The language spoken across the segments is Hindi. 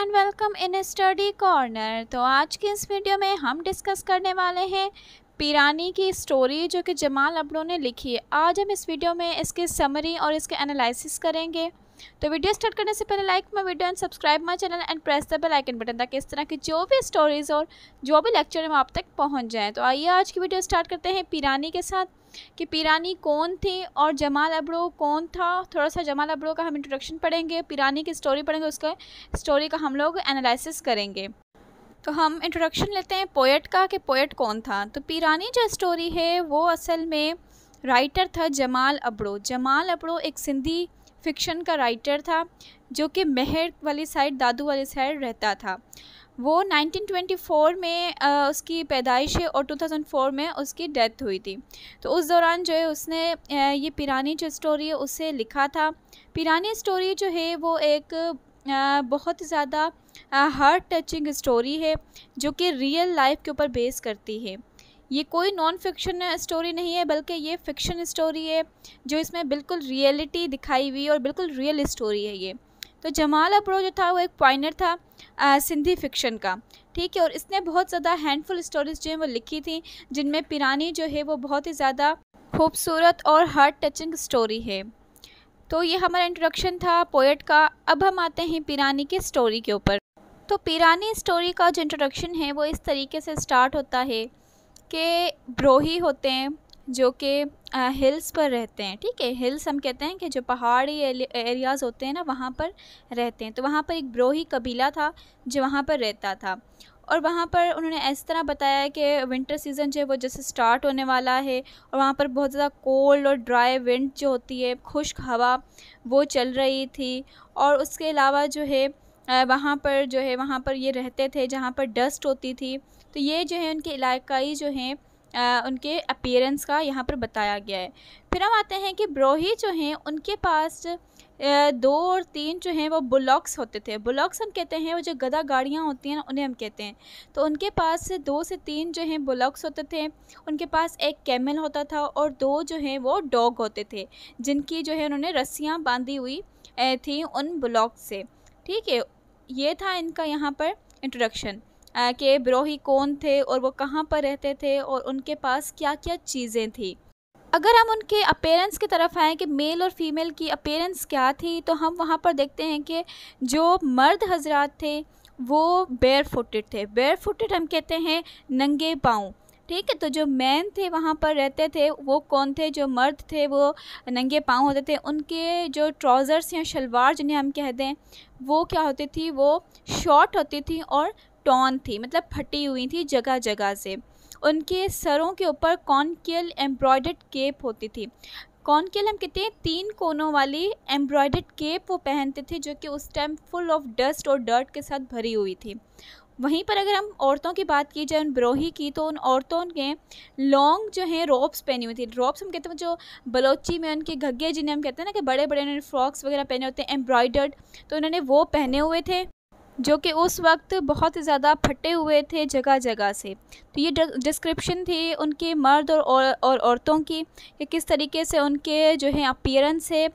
And welcome in study corner तो आज की इस वीडियो में हम डिस्कस करने वाले हैं पीरानी की स्टोरी जो कि जमाल अबड़ो ने लिखी है आज हम इस वीडियो में इसके समरी और इसके एनालिसिस करेंगे तो वीडियो स्टार्ट करने से पहले like my video and subscribe my channel and press the bell icon button ताकि इस तरह की जो भी स्टोरीज़ और जो भी लेक्चर हम आप तक पहुँच जाएँ तो आइए आज की वीडियो स्टार्ट करते हैं पीरानी के साथ कि पीरानी कौन थी और जमाल अबड़ो कौन था थोड़ा सा जमाल अबड़ो का हम इंट्रोडक्शन पढ़ेंगे पीरानी की स्टोरी पढ़ेंगे उसका स्टोरी का हम लोग एनालिसिस करेंगे तो हम इंट्रोडक्शन लेते हैं पोएट का कि पोएट कौन था तो पीरानी जो स्टोरी है वो असल में राइटर था जमाल अबड़ो जमाल अबड़ो एक सिंधी फिक्शन का राइटर था जो कि मेहर वाली साइड दादू वाली साइड रहता था वो 1924 में आ, उसकी पैदाइश है और 2004 में उसकी डेथ हुई थी तो उस दौरान जो है उसने आ, ये पिरानी जो स्टोरी है उसे लिखा था पिरानी स्टोरी जो है वो एक आ, बहुत ज़्यादा हार्ट टचिंग स्टोरी है जो कि रियल लाइफ के ऊपर बेस करती है ये कोई नॉन फिक्शन स्टोरी नहीं है बल्कि ये फिक्शन स्टोरी है जो इसमें बिल्कुल रियलिटी दिखाई हुई और बिल्कुल रियल स्टोरी है ये तो जमाल अप्रो जो था वो एक पॉइनर था आ, सिंधी फिक्शन का ठीक है और इसने बहुत ज़्यादा हैंडफुल स्टोरीज जो हैं वो लिखी थी जिनमें पिरानी जो है वो बहुत ही ज़्यादा खूबसूरत और हार्ट टचिंग स्टोरी है तो ये हमारा इंट्रोडक्शन था पोएट का अब हम आते हैं पिरानी की स्टोरी के ऊपर तो पिरानी स्टोरी का जो इंट्रोडक्शन है वो इस तरीके से स्टार्ट होता है के ब्रोही होते हैं जो कि हिल्स पर रहते हैं ठीक है हिल्स हम कहते हैं कि जो पहाड़ी एरियाज़ होते हैं ना वहाँ पर रहते हैं तो वहाँ पर एक ब्रोही कबीला था जो वहाँ पर रहता था और वहाँ पर उन्होंने इस तरह बताया कि विंटर सीज़न जो है वो जैसे स्टार्ट होने वाला है और वहाँ पर बहुत ज़्यादा कोल्ड और ड्राई विंड जो होती है खुश्क हवा वो चल रही थी और उसके अलावा जो है वहाँ पर जो है वहाँ पर ये रहते थे जहाँ पर डस्ट होती थी तो ये जो है उनके इलाकाई जो हैं उनके अपीयरेंस का यहाँ पर बताया गया है फिर हम आते हैं कि ब्रोही जो हैं उनके पास दो और तीन जो हैं वो बुलॉक्स होते थे बुलॉक्स हम कहते हैं वो जो गदा गाड़ियाँ होती हैं ना उन्हें हम कहते हैं तो उनके पास दो से तीन जो हैं बुलॉक्स होते थे उनके पास एक कैमल होता था और दो जो हैं वो डॉग होते थे जिनकी जो है उन्होंने रस्सियाँ बांधी हुई थी उन ब्लॉक से ठीक है ये था इनका यहाँ पर इंट्रोडक्शन के ब्रोही कौन थे और वो कहाँ पर रहते थे और उनके पास क्या क्या चीज़ें थी अगर हम उनके अपेरेंस की तरफ आएँ कि मेल और फीमेल की अपेरेंस क्या थी तो हम वहाँ पर देखते हैं कि जो मर्द हजरात थे वो बेयर फुटेड थे बेयर फुटेड हम कहते हैं नंगे पाँव ठीक है तो जो मैन थे वहाँ पर रहते थे वो कौन थे जो मर्द थे वो नंगे पाँव होते थे उनके जो ट्राउज़र्स या शलवार जिन्हें हम कह दें वो क्या होती थी वो शॉर्ट होती थी और टॉन थी मतलब फटी हुई थी जगह जगह से उनके सरों के ऊपर कॉनकेल एम्ब्रॉयडर्ड केप होती थी कॉनकेल हम कहते हैं तीन कोनों वाली एम्ब्रॉयडर्ड केप वो पहनते थे जो कि उस टाइम फुल ऑफ डस्ट और डर्ट के साथ भरी हुई थी वहीं पर अगर हम औरतों की बात की जाए उन ब्रोही की तो उन औरतों ने लॉन्ग जो हैं रॉब्स पहनी हुई थी रॉब्स हम कहते हैं जो बलोची में उनके घग्गे जिन्हें हम कहते हैं ना कि बड़े बड़े उन्होंने फ्रॉक्स वगैरह पहने होते हैं एम्ब्रॉयडर्ड तो उन्होंने वो पहने हुए थे जो कि उस वक्त बहुत ज़्यादा फटे हुए थे जगह जगह से तो ये डिस्क्रिप्शन थी उनके मर्द और औरतों और, और, की कि किस तरीके से उनके जो है अपियरेंस है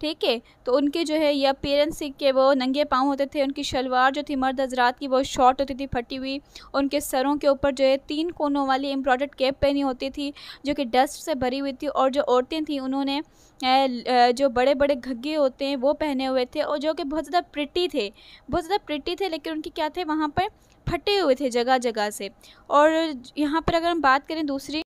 ठीक है तो उनके जो है या पेरेंट्स के वो नंगे पाँव होते थे उनकी शलवार जो थी मर्द हजरात की वो शॉर्ट होती थी फटी हुई उनके सरों के ऊपर जो है तीन कोनों वाली एम्ब्रॉयड कैप पहनी होती थी जो कि डस्ट से भरी हुई थी और जो औरतें थीं उन्होंने जो बड़े बड़े घग्गे होते हैं वो पहने हुए थे और जो कि बहुत ज़्यादा प्रिटी थे बहुत ज़्यादा प्रिटी थे लेकिन उनके क्या थे वहाँ पर फटे हुए थे जगह जगह से और यहाँ पर अगर हम बात करें दूसरी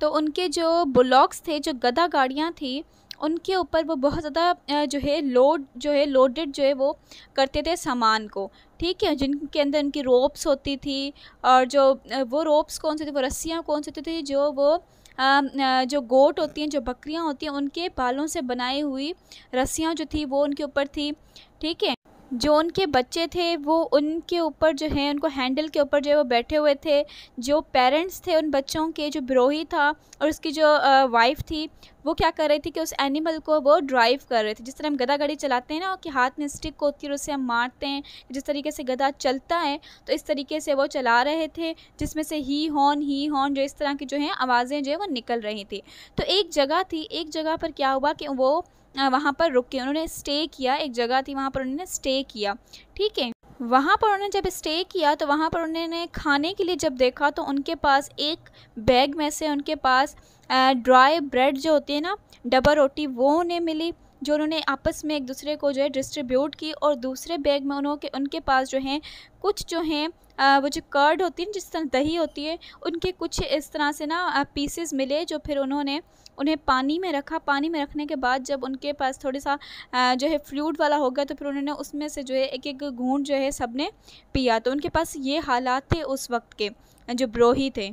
तो उनके जो ब्लॉक्स थे जो गदा गाड़ियाँ थी उनके ऊपर वो बहुत ज़्यादा जो है लोड जो है लोडेड जो है वो करते थे सामान को ठीक है जिनके अंदर उनकी रोप्स होती थी और जो वो रोप्स कौन से थे वो रस्सियाँ कौन सी होती थी जो वो जो गोट होती हैं जो बकरियाँ होती हैं उनके बालों से बनाई हुई रस्सियाँ जो थी वो उनके ऊपर थी ठीक है जो उनके बच्चे थे वो उनके ऊपर जो है उनको हैंडल के ऊपर जो है वो बैठे हुए थे जो पेरेंट्स थे उन बच्चों के जो ब्रोही था और उसकी जो वाइफ थी वो क्या कर रही थी कि उस एनिमल को वो ड्राइव कर रहे थे जिस तरह हम गदा गाड़ी चलाते हैं ना कि हाथ में स्टिक होती है और उससे हम मारते हैं जिस तरीके से गदा चलता है तो इस तरीके से वो चला रहे थे जिसमें से ही हॉन ही हॉन जो इस तरह की जो है आवाज़ें जो है वो निकल रही थी तो एक जगह थी एक जगह पर क्या हुआ कि वो वहाँ पर रुक के उन्होंने स्टे किया एक जगह थी वहाँ पर उन्होंने स्टे किया ठीक है वहाँ पर उन्होंने जब स्टे किया तो वहाँ पर उन्होंने खाने के लिए जब देखा तो उनके पास एक बैग में से उनके पास ड्राई ब्रेड जो होती है ना डबल रोटी वो उन्हें मिली जो उन्होंने आपस में एक दूसरे को जो है डिस्ट्रीब्यूट की और दूसरे बैग में उन्होंने उनके पास जो हैं कुछ जो हैं वो जो कर्ड होती है जिस तरह दही होती है उनके कुछ इस तरह से ना पीसेस मिले जो फिर उन्होंने उन्हें पानी में रखा पानी में रखने के बाद जब उनके पास थोड़ा सा जो है फ्लूड वाला हो गया तो फिर उन्होंने उसमें से जो है एक एक घूंट जो है सब ने पिया तो उनके पास ये हालात थे उस वक्त के जो ब्रोही थे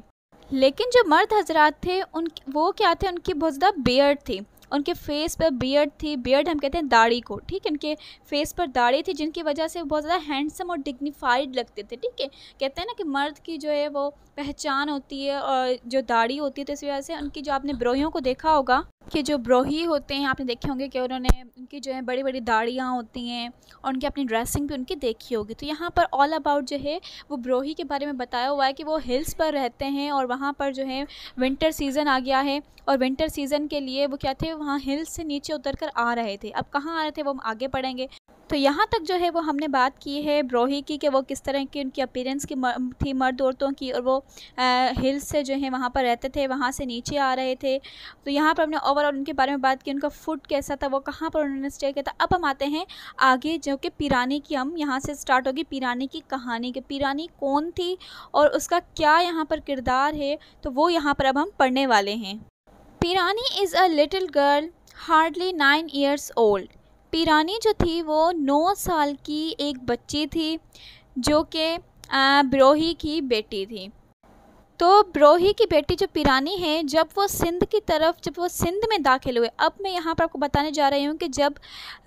लेकिन जो मर्द हजरात थे उन वो क्या थे उनकी बहुत ज़्यादा बियर्ड थी उनके फेस पर बियर्ड थी बियर्ड हम कहते हैं दाढ़ी को ठीक है उनके फेस पर दाढ़ी थी जिनकी वजह से बहुत ज़्यादा हैंडसम और डिग्निफाइड लगते थे ठीक है कहते हैं ना कि मर्द की जो है वो पहचान होती है और जो दाढ़ी होती है तो इस वजह से उनकी जो आपने ब्रोहियों को देखा होगा कि जो ब्रोही होते हैं आपने देखे होंगे कि उन्होंने उनकी जो है बड़ी बड़ी दाढ़ियाँ होती हैं और उनकी अपनी ड्रेसिंग भी उनकी देखी होगी तो यहाँ पर ऑल अबाउट जो है वो ब्रोही के बारे में बताया हुआ है कि वो हिल्स पर रहते हैं और वहाँ पर जो है विंटर सीज़न आ गया है और विंटर सीज़न के लिए वो क्या थे वहाँ हिल से नीचे उतर कर आ रहे थे अब कहाँ आ रहे थे वो हम आगे पढ़ेंगे तो यहाँ तक जो है वो हमने बात की है ब्रोही की कि वो किस तरह की उनकी अपीरेंस की मर, थी मर्द औरतों की और वो हिल्स से जो है वहाँ पर रहते थे वहाँ से नीचे आ रहे थे तो यहाँ पर हमने ओवरऑल उनके बारे में बात की उनका फूड कैसा था वो कहाँ पर उन्होंने स्टे किया था अब हम आते हैं आगे जो कि पीरानी की हम यहाँ से स्टार्ट होगी पीरानी की कहानी कि पीरानी कौन थी और उसका क्या यहाँ पर किरदार है तो वो यहाँ पर अब हम पढ़ने वाले हैं Pirani is a little girl hardly nine years old Pirani जो थी वो नौ साल की एक बच्ची थी जो कि ब्रोही की बेटी थी तो ब्रोही की बेटी जो पिरानी है जब वो सिंध की तरफ जब वो सिंध में दाखिल हुए अब मैं यहाँ पर आपको बताने जा रही हूँ कि जब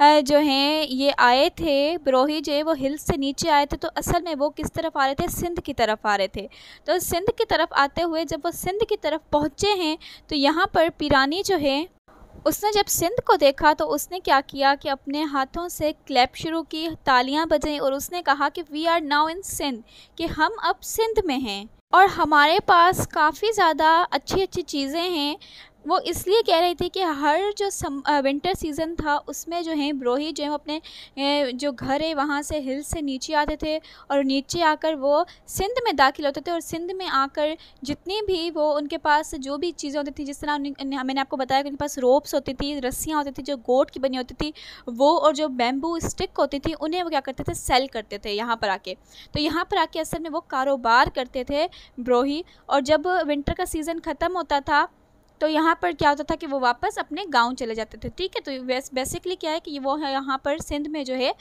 जो हैं ये आए थे ब्रोही जो है वो हिल्स से नीचे आए थे तो असल में वो किस तरफ आ रहे थे सिंध की तरफ आ रहे थे तो सिंध की तरफ आते हुए जब वो सिंध की तरफ पहुँचे हैं तो यहाँ पर पिरानी जो है उसने जब सिंध को देखा तो उसने क्या किया कि अपने हाथों से क्लैप शुरू की तालियां बजाई और उसने कहा कि we are now in Sindh कि हम अब सिंध में हैं और हमारे पास काफ़ी ज़्यादा अच्छी अच्छी चीज़ें हैं वो इसलिए कह रही थी कि हर जो सम, आ, विंटर सीज़न था उसमें जो है ब्रोही जो है अपने जो घर है वहाँ से हिल से नीचे आते थे और नीचे आकर वो सिंध में दाखिल होते थे और सिंध में आकर जितनी भी वो उनके पास जो भी चीज़ें होती थी जिस तरह मैंने आपको बताया कि उनके पास रोप्स होती थी रस्सियाँ होती थी जो गोट की बनी होती थी वो और जो बैम्बू स्टिक होती थी उन्हें वो क्या करते थे सेल करते थे यहाँ पर आके तो यहाँ पर आके असल में वो कारोबार करते थे ब्रोही और जब विंटर का सीज़न ख़त्म होता था तो यहाँ पर क्या होता था कि वो वापस अपने गाँव चले जाते थे ठीक है तो बेसिकली क्या है कि वो यहाँ पर सिंध में जो है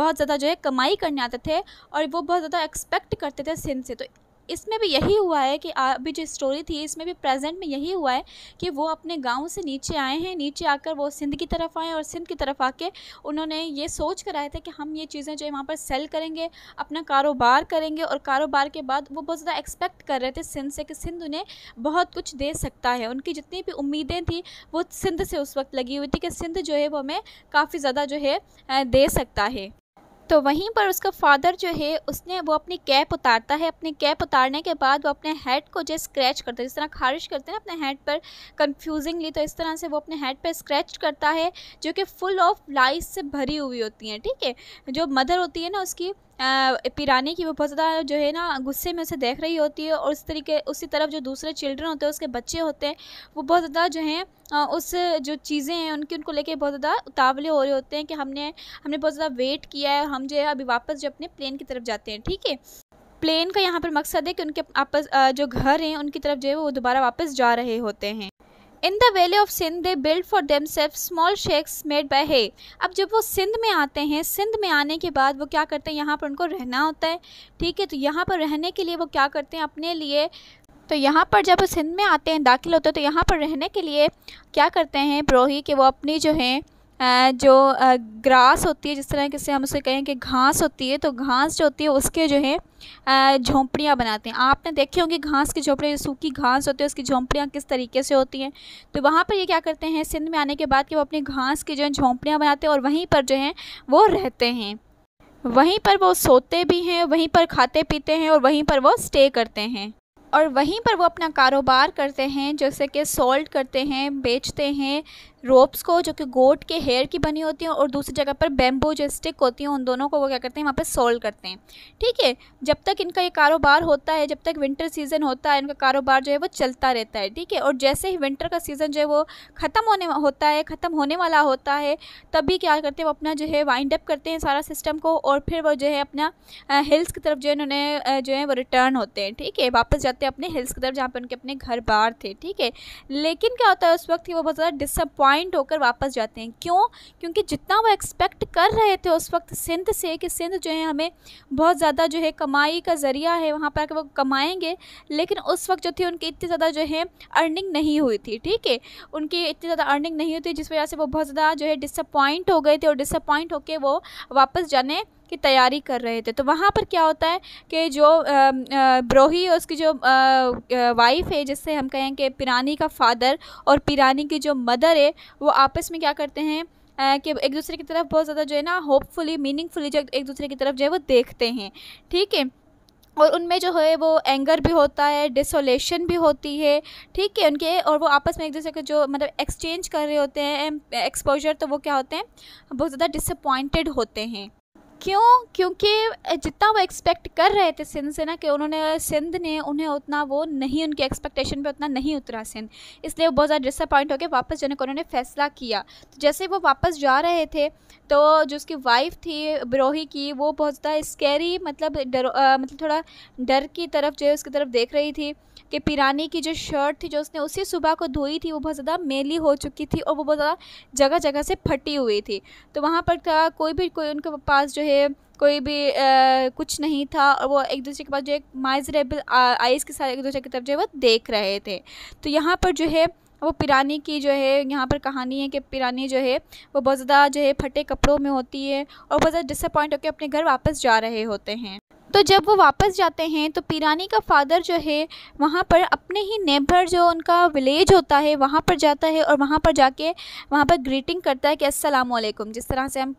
बहुत ज़्यादा जो है कमाई करने आते थे और वो बहुत ज़्यादा एक्सपेक्ट करते थे सिंध से तो इसमें भी यही हुआ है कि अभी जो स्टोरी थी इसमें भी प्रेजेंट में यही हुआ है कि वो अपने गाँव से नीचे आए हैं नीचे आकर वो सिंध की तरफ आए और सिंध की तरफ आके उन्होंने ये सोच कर आए थे कि हम ये चीज़ें जो है वहाँ पर सेल करेंगे अपना कारोबार करेंगे और कारोबार के बाद वो बहुत ज़्यादा एक्सपेक्ट कर रहे थे सिंध से कि सिंध उन्हें बहुत कुछ दे सकता है उनकी जितनी भी उम्मीदें थी वो सिंध से उस वक्त लगी हुई थी कि सिंध जो है वो हमें काफ़ी ज़्यादा जो है दे सकता है तो वहीं पर उसका फादर जो है उसने वो अपनी कैप उतारता है अपनी कैप उतारने के बाद वो अपने हेड को जो स्क्रैच करता है जिस तरह खारिश करते हैं ना अपने हेड पर कंफ्यूजिंगली तो इस तरह से वो अपने हेड पर स्क्रैच करता है जो कि फुल ऑफ लाइस से भरी हुई होती हैं ठीक है जो मदर होती है ना उसकी पिरानी की वो बहुत ज़्यादा जो है ना गुस्से में उसे देख रही होती है और उस तरीके उसी तरफ जो दूसरे चिल्ड्रन होते हैं उसके बच्चे होते हैं वो बहुत ज़्यादा जो हैं उस जो चीज़ें हैं उनकी उनको लेके बहुत ज़्यादा उतावले हो रहे होते हैं कि हमने हमने बहुत ज़्यादा वेट किया है हम जो है अभी वापस जो अपने प्लेन की तरफ जाते हैं ठीक है प्लेन का यहाँ पर मकसद है कि उनके आपस जो घर हैं उनकी तरफ जो है वो दोबारा वापस जा रहे होते हैं in the valley of Sindh they build for themselves small shacks made by hay अब जब वो सिंध में आते हैं सिंध में आने के बाद वो क्या करते हैं यहाँ पर उनको रहना होता है ठीक है तो यहाँ पर रहने के लिए वो क्या करते हैं अपने लिए तो यहाँ पर जब सिंध में आते हैं दाखिल होते हैं तो यहाँ पर रहने के लिए क्या करते हैं ब्रोही कि वो अपनी जो हैं जो ग्रास होती है जिस तरह किसे हम उसे कहें कि घास होती है तो घास जो होती है उसके जो है झोंपड़ियाँ बनाते हैं आपने देखी होंगी घास की झोंपड़ियाँ सूखी घास होती है उसकी झोंपड़ियाँ किस तरीके से होती हैं तो वहाँ पर ये क्या करते हैं सिंध में आने के बाद कि वो अपनी घास की जो है झोंपड़ियाँ बनाते हैं और वहीं पर जो हैं वो रहते हैं वहीं पर वो सोते भी हैं वहीं पर खाते पीते हैं और वहीं पर वो स्टे करते हैं और वहीं पर वो अपना कारोबार करते हैं जैसे कि सॉल्ट करते हैं बेचते हैं रोप्स को जो कि गोट के हेयर की बनी होती हैं और दूसरी जगह पर बैम्बू जो स्टिक होती हैं उन दोनों को वो क्या करते हैं वहाँ पर सोल्व करते हैं ठीक है जब तक इनका ये कारोबार होता है जब तक विंटर सीज़न होता है इनका कारोबार जो है वो चलता रहता है ठीक है और जैसे ही विंटर का सीज़न जो है वो ख़त्म होने होता है ख़त्म होने वाला होता है तभी क्या करते हैं वो अपना जो है वाइंड अप करते हैं सारा सिस्टम को और फिर वो जो है अपना हिल्स की तरफ जो है उन्होंने जो है वो रिटर्न होते हैं ठीक है वापस जाते हैं अपने हिल्स की तरफ जहाँ पर उनके अपने घर बार थे ठीक है लेकिन क्या होता है उस वक्त वो बहुत ज़्यादा डिसअपॉइंट डिसअपॉइंट होकर वापस जाते हैं क्यों क्योंकि जितना वो एक्सपेक्ट कर रहे थे उस वक्त सिंध से कि सिंध जो है हमें बहुत ज़्यादा जो है कमाई का ज़रिया है वहाँ पर वो कमाएंगे लेकिन उस वक्त जो थी उनकी इतनी ज़्यादा जो है अर्निंग नहीं हुई थी ठीक है उनकी इतनी ज़्यादा अर्निंग नहीं हुई थी जिस वजह से वो बहुत ज़्यादा जो है डिसअपॉइंट हो गए थे और डिसअपॉइंट होकर वो वापस जाने की तैयारी कर रहे थे तो वहाँ पर क्या होता है कि जो ब्रोही और उसकी जो वाइफ है जिससे हम कहें कि पिरानी का फादर और पिरानी की जो मदर है वो आपस में क्या करते हैं कि एक दूसरे की तरफ बहुत ज़्यादा जो है ना होपफुली मीनिंगफुली जो एक दूसरे की तरफ जो है वो देखते हैं ठीक है और उनमें जो है वो एंगर भी होता है डिसोलेशन भी होती है ठीक है उनके और वो आपस में एक दूसरे के जो मतलब एक्सचेंज कर रहे होते हैं एक्सपोजर तो वो क्या होते हैं बहुत ज़्यादा डिसअपॉइंटेड होते हैं क्यों क्योंकि जितना वो एक्सपेक्ट कर रहे थे सिंध से ना कि उन्होंने सिंध ने उन्हें उतना वो नहीं उनके एक्सपेक्टेशन पे उतना नहीं उतरा सिंध इसलिए वो बहुत ज़्यादा डिसअपॉइंट होकर वापस जाने का उन्होंने फ़ैसला किया तो जैसे वो वापस जा रहे थे तो जो उसकी वाइफ थी बरोही की वो बहुत ज़्यादा स्कैरी मतलब डर मतलब थोड़ा डर की तरफ जो है उसकी तरफ देख रही थी कि पिरानी की जो शर्ट थी जो उसने उसी सुबह को धोई थी वो बहुत ज़्यादा मेली हो चुकी थी और वो बहुत ज़्यादा जगह जगह से फटी हुई थी तो वहाँ पर था कोई भी कोई उनके पास जो है कोई भी आ, कुछ नहीं था और वो एक दूसरे के पास जो एक माइजरेबल आइस के साथ एक दूसरे की तरफ जो है वो देख रहे थे तो यहाँ पर जो है वो पिरानी की जो है यहाँ पर कहानी है कि पिरानी जो है वो बहुत ज़्यादा जो है फटे कपड़ों में होती है और बहुत ज़्यादा डिसअपॉइंट होकर अपने घर वापस जा रहे होते हैं तो जब वो वापस जाते हैं तो पीरानी का फादर जो है वहाँ पर अपने ही नेबर जो उनका विलेज होता है वहाँ पर जाता है और वहाँ पर जाके वहाँ पर ग्रीटिंग करता है कि अस्सलाम वालेकुम जिस तरह से हम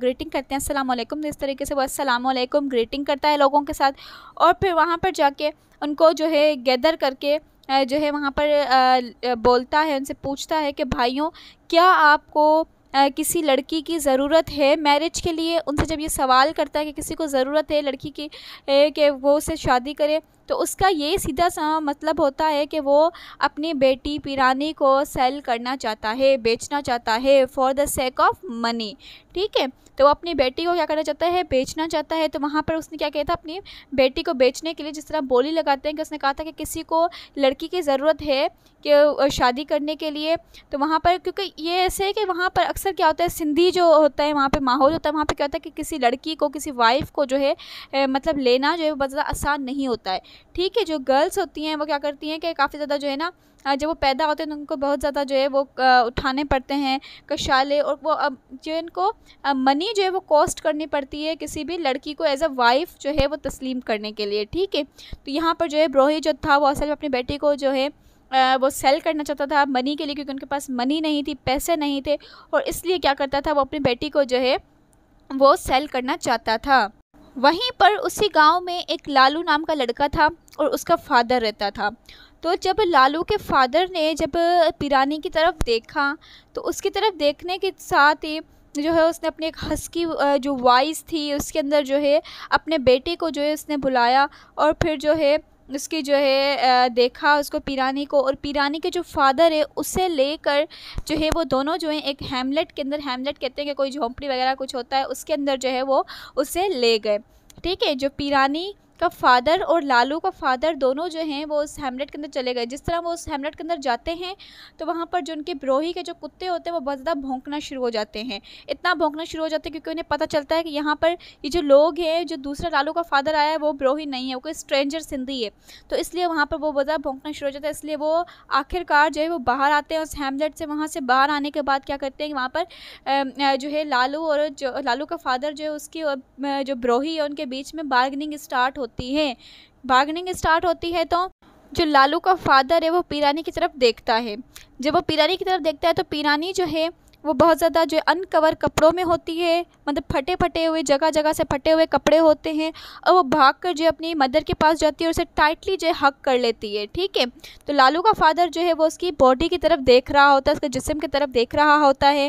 ग्रीटिंग करते हैं अस्सलाम वालेकुम तो इस तरीके से वो अस्सलाम वालेकुम ग्रीटिंग करता है लोगों के साथ और फिर वहाँ पर जाके उनको जो है गैदर करके जो है वहाँ पर बोलता है उनसे पूछता है कि भाइयों क्या आपको आ, किसी लड़की की ज़रूरत है मैरिज के लिए उनसे जब ये सवाल करता है कि किसी को ज़रूरत है लड़की की कि वो उसे शादी करे तो उसका ये सीधा सा मतलब होता है कि वो अपनी बेटी पिरानी को सेल करना चाहता है बेचना चाहता है for the sake of money ठीक है तो वो अपनी बेटी को क्या करना चाहता है बेचना चाहता है तो वहाँ पर उसने क्या कहता था अपनी बेटी को बेचने के लिए जिस तरह बोली लगाते हैं कि उसने कहा था कि किसी को लड़की की ज़रूरत है कि शादी करने के लिए तो वहाँ पर क्योंकि ये ऐसे है कि वहाँ पर अक्सर क्या होता है सिंधी जो होता है वहाँ पर माहौल होता है वहाँ पर क्या होता है कि किसी लड़की को किसी वाइफ को जो है मतलब लेना जो है बहुत ज़्यादा आसान नहीं होता है ठीक है जो गर्ल्स होती हैं वो क्या करती हैं कि काफ़ी ज़्यादा जो है ना जब वो पैदा होते हैं तो उनको बहुत ज़्यादा जो है वो उठाने पड़ते हैं कशाले और वो अब जो इनको मनी जो है वो कॉस्ट करनी पड़ती है किसी भी लड़की को एज अ वाइफ जो है वो तस्लीम करने के लिए ठीक है तो यहाँ पर जो है ब्रोही जो था वो असल में अपनी बेटी को जो है वो सेल करना चाहता था मनी के लिए क्योंकि उनके पास मनी नहीं थी पैसे नहीं थे और इसलिए क्या करता था वो अपनी बेटी को जो है वो सेल करना चाहता था वहीं पर उसी गांव में एक लालू नाम का लड़का था और उसका फादर रहता था तो जब लालू के फादर ने जब पिरानी की तरफ देखा तो उसकी तरफ देखने के साथ ही जो है उसने अपनी एक हंसकी जो वॉइस थी उसके अंदर जो है अपने बेटे को जो है उसने बुलाया और फिर जो है उसकी जो है देखा उसको पीरानी को और पीरानी के जो फादर है उसे लेकर जो है वो दोनों जो है एक हेमलेट के अंदर हेमलेट कहते हैं कि कोई झोंपड़ी वगैरह कुछ होता है उसके अंदर जो है वो उसे ले गए ठीक है जो पीरानी का फादर और लालू का फादर दोनों जो हैं वो उस हेमलेट के अंदर चले गए जिस तरह वो उस हेमलेट के अंदर जाते हैं तो वहाँ पर जो उनके ब्रोही के जो कुत्ते होते हैं वो बहुत ज़्यादा भोंकना शुरू हो जाते हैं इतना भोंकना शुरू हो जाते हैं क्योंकि उन्हें पता चलता है कि यहाँ पर ये जो लोग हैं जो दूसरा लालू का फादर आया है वो ब्रोही नहीं है वो कोई स्ट्रेंजर सिंधी है तो इसलिए वहाँ पर वो बहुत ज़्यादा भोंकना शुरू हो जाता है इसलिए वो आखिरकार जो है वो बाहर आते हैं उस हेमलेट से वहाँ से बाहर आने के बाद क्या करते हैं कि वहाँ पर जो है लालू और जो लालू का फादर जो है उसकी जो ब्रोही है उनके बीच में बार्गनिंग स्टार्ट होती होती है बार्गनिंग स्टार्ट होती है तो जो लालू का फादर है वो पीरानी की तरफ देखता है जब वो पीरानी की तरफ देखता है तो पीरानी जो है वो बहुत ज़्यादा जो अनकवर कपड़ों में होती है मतलब फटे फटे हुए जगह जगह से फटे हुए कपड़े होते हैं और वो भाग कर जो अपनी मदर के पास जाती है और उसे टाइटली जो है हक कर लेती है ठीक है तो लालू का फादर जो है वो उसकी बॉडी की तरफ देख रहा होता है उसके जिसम की तरफ देख रहा होता है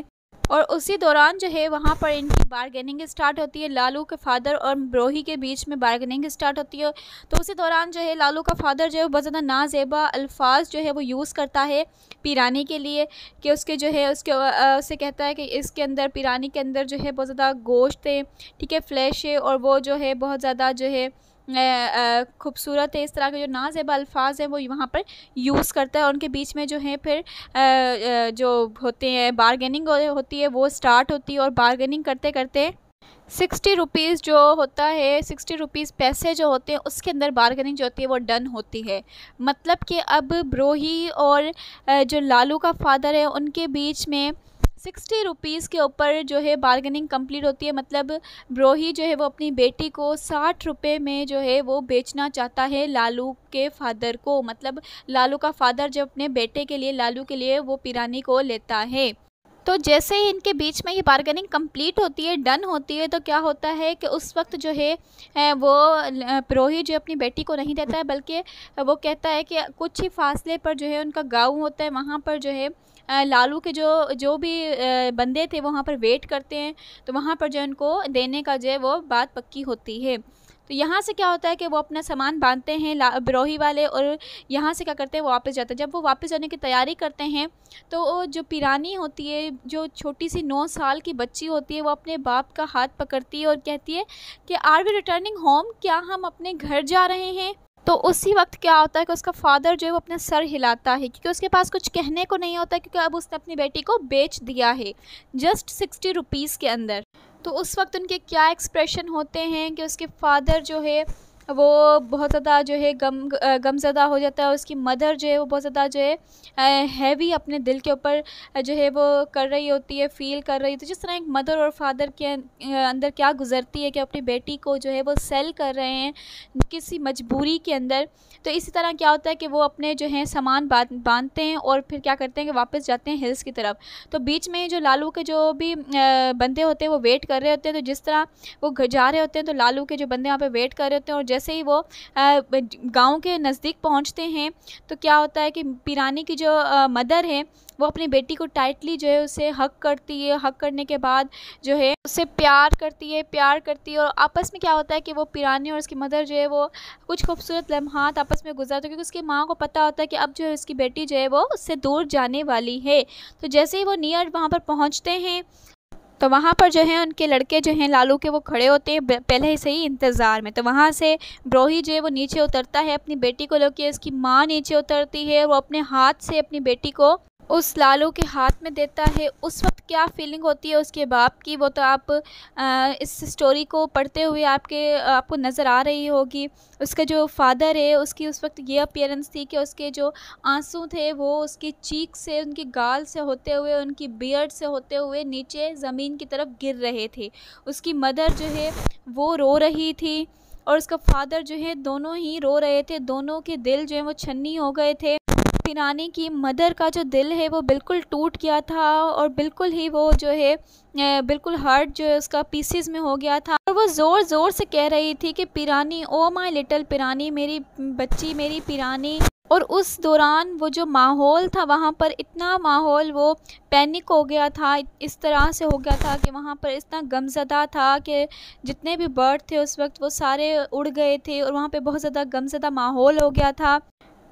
और उसी दौरान जो है वहाँ पर इनकी बारगेनिंग स्टार्ट होती है लालू के फादर और ब्रोही के बीच में बारगेनिंग स्टार्ट होती है तो उसी दौरान जो है लालू का फादर जो है बहुत ज़्यादा नाजेबा अल्फाज जो है वो यूज़ करता है पिरानी के लिए कि उसके जो है उसके उसे कहता है कि इसके अंदर पिरानी के अंदर जो है बहुत ज़्यादा गोश्त है ठीक है फ्लैश है और वो जो है बहुत ज़्यादा जो है खूबसूरत है इस तरह के जो नाजेब अल्फाज हैं वो वहाँ पर यूज़ करता है और उनके बीच में जो है फिर जो होते हैं बारगेनिंग होती है वो स्टार्ट होती है और बारगेनिंग करते करते सिक्सटी रुपीज़ जो होता है सिक्सटी रुपीज़ पैसे जो होते हैं उसके अंदर बारगेनिंग जो होती है वो डन होती है मतलब कि अब ब्रोही और जो लालू का फादर है उनके बीच में सिक्सटी रुपीज़ के ऊपर जो है बार्गेनिंग कंप्लीट होती है मतलब ब्रोही जो है वो अपनी बेटी को साठ रुपये में जो है वो बेचना चाहता है लालू के फादर को मतलब लालू का फादर जब अपने बेटे के लिए लालू के लिए वो पिरानी को लेता है तो जैसे ही इनके बीच में ये बार्गेनिंग कंप्लीट होती है डन होती है तो क्या होता है कि उस वक्त जो है वो पुरोहित जो अपनी बेटी को नहीं देता है बल्कि वो कहता है कि कुछ ही फासले पर जो है उनका गाँव होता है वहाँ पर जो है लालू के जो जो भी बंदे थे वहाँ पर वेट करते हैं तो वहाँ पर जो उनको देने का जो है वो बात पक्की होती है तो यहाँ से क्या होता है कि वो अपना सामान बांधते हैं बरोही वाले और यहाँ से क्या करते हैं वापस जाते हैं जब वो वापस जाने की तैयारी करते हैं तो जो पिरानी होती है जो छोटी सी नौ साल की बच्ची होती है वो अपने बाप का हाथ पकड़ती है और कहती है कि आर वी रिटर्निंग होम क्या हम अपने घर जा रहे हैं तो उसी वक्त क्या होता है कि उसका फादर जो है वो अपना सर हिलाता है क्योंकि उसके पास कुछ कहने को नहीं होता क्योंकि अब उसने अपनी बेटी को बेच दिया है जस्ट सिक्सटी रुपीज़ के अंदर तो उस वक्त उनके क्या एक्सप्रेशन होते हैं कि उसके फादर जो है वो बहुत ज़्यादा जो है गम गमज़दा हो जाता है उसकी मदर जो है वो बहुत ज़्यादा जो है हैवी अपने दिल के ऊपर जो है वो कर रही होती है फ़ील कर रही होती है जिस तरह एक मदर और फादर के अं, अंदर क्या गुजरती है कि अपनी बेटी को जो है वो सेल कर रहे हैं किसी मजबूरी के अंदर तो इसी तरह क्या होता है कि वो अपने जो है सामान बांधते हैं और फिर क्या करते हैं कि वापस जाते हैं हिल्स की तरफ तो बीच में जो लालू के जो भी बंदे होते हैं वो वेट कर रहे होते हैं तो जिस तरह वो जा रहे होते हैं तो लालू के जो बंदे वहाँ पर वेट कर रहे होते हैं और जैसे ही वो गांव के नज़दीक पहुंचते हैं तो क्या होता है कि पिरानी की जो मदर है वो अपनी बेटी को टाइटली जो है उसे हक करती है हक करने के बाद जो है उससे प्यार करती है प्यार करती है और आपस में क्या होता है कि वो पिरानी और उसकी मदर जो है वो कुछ खूबसूरत लम्हात आपस में गुजारते हैं क्योंकि उसकी माँ को पता होता है कि अब जो है उसकी बेटी जो है वो उससे दूर जाने वाली है तो जैसे ही वो नियर वहाँ पर पहुँचते हैं तो वहाँ पर जो है उनके लड़के जो हैं लालू के वो खड़े होते हैं पहले से ही इंतज़ार में तो वहाँ से ब्रोही जो है वो नीचे उतरता है अपनी बेटी को लेके उसकी माँ नीचे उतरती है वो अपने हाथ से अपनी बेटी को उस लालू के हाथ में देता है उस वक्त क्या फीलिंग होती है उसके बाप की वो तो आप आ, इस स्टोरी को पढ़ते हुए आपके आपको नज़र आ रही होगी उसका जो फादर है उसकी उस वक्त ये अपियरेंस थी कि उसके जो आंसू थे वो उसकी चीक से उनकी गाल से होते हुए उनकी बियर्ड से होते हुए नीचे ज़मीन की तरफ गिर रहे थे उसकी मदर जो है वो रो रही थी और उसका फादर जो है दोनों ही रो रहे थे दोनों के दिल जो है वो छन्नी हो गए थे पिरानी की मदर का जो दिल है वो बिल्कुल टूट गया था और बिल्कुल ही वो जो है बिल्कुल हार्ट जो है उसका पीसीज में हो गया था और वो ज़ोर ज़ोर से कह रही थी कि Pirani oh my little Pirani मेरी बच्ची मेरी पिरानी और उस दौरान वो जो माहौल था वहाँ पर इतना माहौल वो पैनिक हो गया था इस तरह से हो गया था कि वहाँ पर इतना गमज़दा था कि जितने भी बर्ड थे उस वक्त वो सारे उड़ गए थे और वहाँ पे बहुत ज़्यादा गमज़दा माहौल हो गया था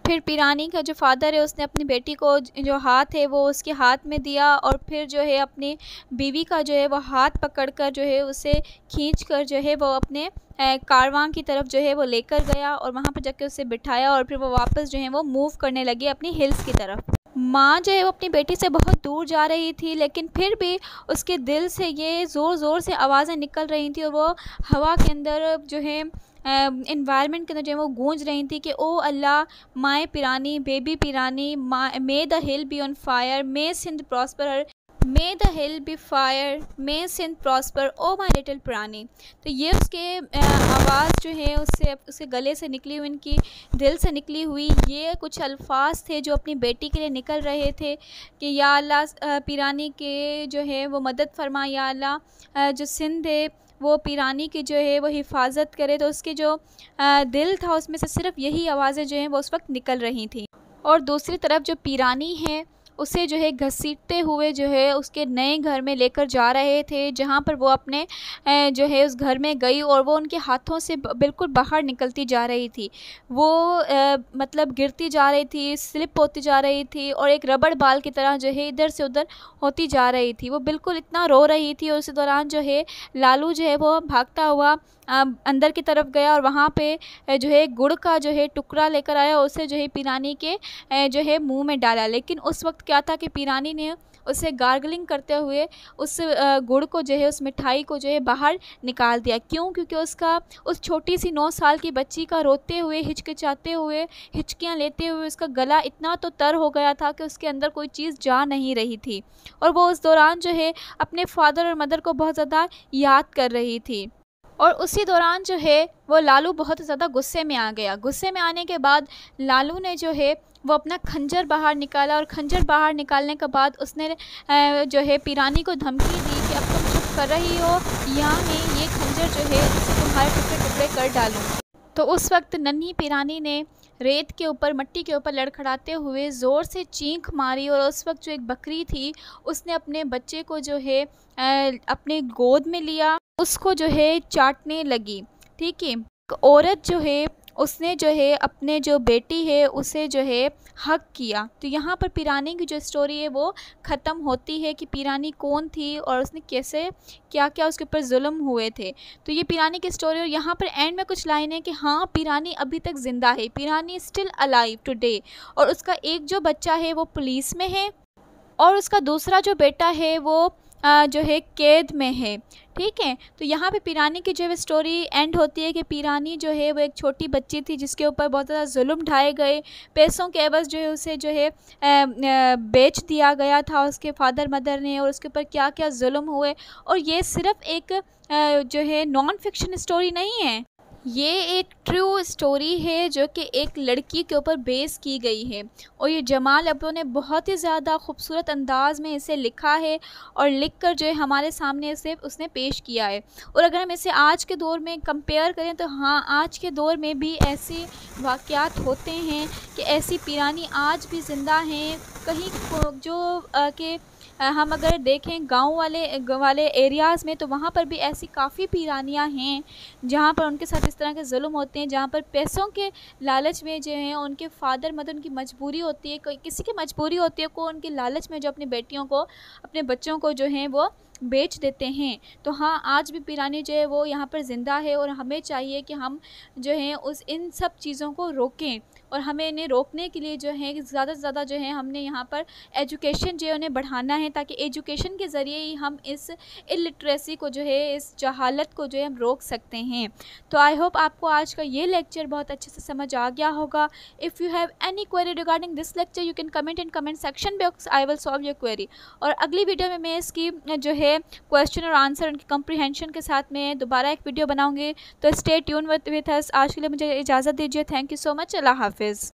फिर पिरानी का जो फादर है उसने अपनी बेटी को जो हाथ है वो उसके हाथ में दिया और फिर जो है अपनी बीवी का जो है वो हाथ पकड़ कर जो है उसे खींच कर जो है वो अपने कारवां की तरफ जो है वो लेकर गया और वहाँ पर जाकर उसे बिठाया और फिर वो वापस जो है वो मूव करने लगी अपनी हिल्स की तरफ माँ जो है वो अपनी बेटी से बहुत दूर जा रही थी लेकिन फिर भी उसके दिल से ये ज़ोर ज़ोर से आवाज़ें निकल रही थी और वो हवा के अंदर जो है इन्वायरमेंट के अंदर जो है वो गूंज रही थी कि ओ अल्लाह माए पिरानी बेबी पिरानी मा may the hill be on fire may Sindh prosper may the hill be fire may Sindh prosper oh my little Pirani तो ये उसके आवाज़ जो है उससे उसके गले से निकली हुई इनकी दिल से निकली हुई ये कुछ अल्फाज थे जो अपनी बेटी के लिए निकल रहे थे कि या अल्लाह पीरानी के जो है वो मदद फरमा या अल्लाह जो सिंध है वो पीरानी की जो है वो हिफाजत करे तो उसके जो दिल था उसमें से सिर्फ यही आवाज़ें जो हैं वो उस वक्त निकल रही थी और दूसरी तरफ जो पीरानी है उसे जो है घसीटते हुए जो है उसके नए घर में लेकर जा रहे थे जहाँ पर वो अपने जो है उस घर में गई और वो उनके हाथों से बिल्कुल बाहर निकलती जा रही थी वो आ, मतलब गिरती जा रही थी स्लिप होती जा रही थी और एक रबड़ बाल की तरह जो है इधर से उधर होती जा रही थी वो बिल्कुल इतना रो रही थी और उसी दौरान जो है लालू जो है वो भागता हुआ अंदर की तरफ गया और वहाँ पे जो है गुड़ का जो है टुकड़ा लेकर आया उसे जो है पीरानी के जो है मुंह में डाला लेकिन उस वक्त क्या था कि पीरानी ने उसे गार्गलिंग करते हुए उस गुड़ को जो है उस मिठाई को जो है बाहर निकाल दिया क्यों क्योंकि उसका उस छोटी सी नौ साल की बच्ची का रोते हुए हिचकिचाते हुए हिचकियाँ लेते हुए उसका गला इतना तो तर हो गया था कि उसके अंदर कोई चीज़ जा नहीं रही थी और वो उस दौरान जो है अपने फादर और मदर को बहुत ज़्यादा याद कर रही थी और उसी दौरान जो है वो लालू बहुत ज़्यादा गुस्से में आ गया गुस्से में आने के बाद लालू ने जो है वो अपना खंजर बाहर निकाला और खंजर बाहर निकालने के बाद उसने जो है पिरानी को धमकी दी कि अब तुम चुप कर रही हो या मैं ये खंजर जो है उसे तुम्हारे टुकड़े टुकड़े कर डालूँ तो उस वक्त नन्ही पिरानी ने रेत के ऊपर मट्टी के ऊपर लड़खड़ाते हुए ज़ोर से चीख मारी और उस वक्त जो एक बकरी थी उसने अपने बच्चे को जो है अपने गोद में लिया उसको जो है चाटने लगी ठीक है औरत जो है उसने जो है अपने जो बेटी है उसे जो है हक किया तो यहाँ पर पिरानी की जो स्टोरी है वो ख़त्म होती है कि पिरानी कौन थी और उसने कैसे क्या क्या उसके ऊपर जुल्म हुए थे तो ये पिरानी की स्टोरी और यहाँ पर एंड में कुछ लाइन है कि हाँ पिरानी अभी तक ज़िंदा है पिरानी स्टिल अलाइव टुडे और उसका एक जो बच्चा है वो पुलिस में है और उसका दूसरा जो बेटा है वो जो है कैद में है ठीक है तो यहाँ पे पीरानी की जो है स्टोरी एंड होती है कि पीरानी जो है वो एक छोटी बच्ची थी जिसके ऊपर बहुत ज़्यादा जुल्म ढाए गए पैसों के अवज़ जो है उसे जो है बेच दिया गया था उसके फादर मदर ने और उसके ऊपर क्या क्या जुल्म हुए और ये सिर्फ़ एक जो है नॉन फिक्शन स्टोरी नहीं है ये एक ट्रू स्टोरी है जो कि एक लड़की के ऊपर बेस की गई है और ये जमाल अब्रो ने बहुत ही ज़्यादा खूबसूरत अंदाज में इसे लिखा है और लिख कर जो है हमारे सामने इसे उसने पेश किया है और अगर हम इसे आज के दौर में कंपेयर करें तो हाँ आज के दौर में भी ऐसे वाक़ात होते हैं कि ऐसी पीरानी आज भी ज़िंदा हैं कहीं जो के हम अगर देखें गांव वाले वाले एरियाज़ में तो वहाँ पर भी ऐसी काफ़ी पीरानियाँ हैं जहाँ पर उनके साथ इस तरह के जुल्म होते हैं जहाँ पर पैसों के लालच में जो हैं उनके फादर मदर उनकी मजबूरी होती है कोई किसी की मजबूरी होती है को उनके लालच में जो अपनी बेटियों को अपने बच्चों को जो हैं वो बेच देते हैं तो हाँ आज भी पिरानी जो है वो यहाँ पर ज़िंदा है और हमें चाहिए कि हम जो हैं उस इन सब चीज़ों को रोकें और हमें इन्हें रोकने के लिए जो है ज़्यादा से ज़्यादा जो है हमने यहाँ पर एजुकेशन जो है उन्हें बढ़ाना है ताकि एजुकेशन के ज़रिए ही हम इस इलिटरेसी को जो है इस जहालत को जो है हम रोक सकते हैं तो आई होप आपको आज का ये लेक्चर बहुत अच्छे से समझ आ गया होगा if you have any query regarding this lecture you can comment in comment section box I will solve your query और अगली वीडियो में मैं इसकी जो है क्वेश्चन और आंसर उनके कम्प्रीहेंशन के साथ में दोबारा एक वीडियो बनाऊँगी तो स्टे ट्यून विथ अस आज के लिए मुझे इजाज़त दीजिए थैंक यू सो मच अल्लाह हाफ Is.